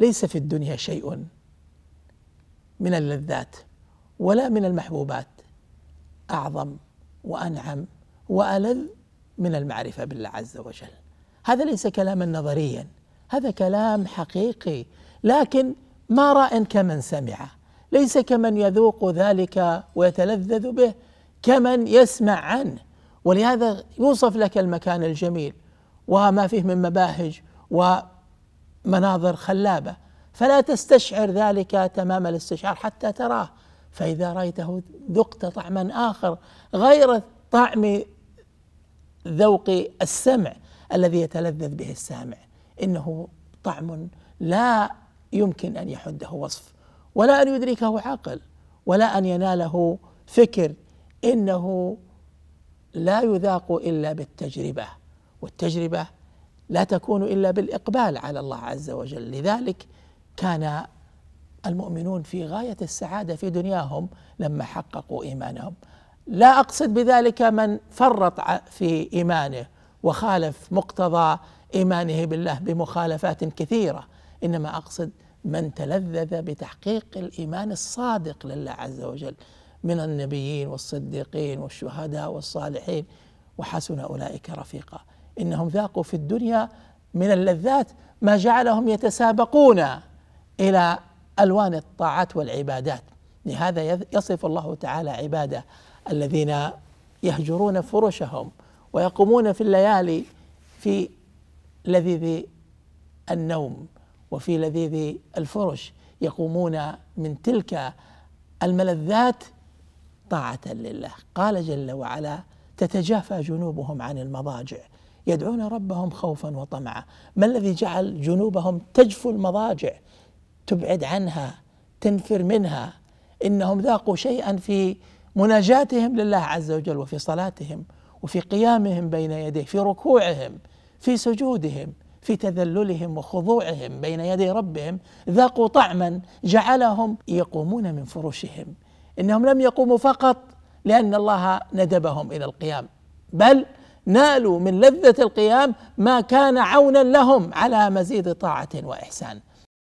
ليس في الدنيا شيء من اللذات ولا من المحبوبات اعظم وانعم والذ من المعرفه بالله عز وجل هذا ليس كلاما نظريا هذا كلام حقيقي لكن ما راى كمن سمعه ليس كمن يذوق ذلك ويتلذذ به كمن يسمع عنه ولهذا يوصف لك المكان الجميل وما فيه من مباهج و مناظر خلابه فلا تستشعر ذلك تمام الاستشعار حتى تراه فاذا رايته ذقت طعما اخر غير طعم ذوق السمع الذي يتلذذ به السامع انه طعم لا يمكن ان يحده وصف ولا ان يدركه عقل ولا ان يناله فكر انه لا يذاق الا بالتجربه والتجربه لا تكون الا بالاقبال على الله عز وجل لذلك كان المؤمنون في غايه السعاده في دنياهم لما حققوا ايمانهم لا اقصد بذلك من فرط في ايمانه وخالف مقتضى ايمانه بالله بمخالفات كثيره انما اقصد من تلذذ بتحقيق الايمان الصادق لله عز وجل من النبيين والصديقين والشهداء والصالحين وحسن اولئك رفيقا إنهم ذاقوا في الدنيا من اللذات ما جعلهم يتسابقون إلى ألوان الطاعات والعبادات لهذا يصف الله تعالى عباده الذين يهجرون فرشهم ويقومون في الليالي في لذيذ النوم وفي لذيذ الفرش يقومون من تلك الملذات طاعة لله قال جل وعلا تتجافى جنوبهم عن المضاجع يدعون ربهم خوفا وطمعا ما الذي جعل جنوبهم تجفو المضاجع تبعد عنها تنفر منها انهم ذاقوا شيئا في مناجاتهم لله عز وجل وفي صلاتهم وفي قيامهم بين يديه في ركوعهم في سجودهم في تذللهم وخضوعهم بين يدي ربهم ذاقوا طعما جعلهم يقومون من فروشهم انهم لم يقوموا فقط لان الله ندبهم الى القيام بل نالوا من لذة القيام ما كان عونا لهم على مزيد طاعة وإحسان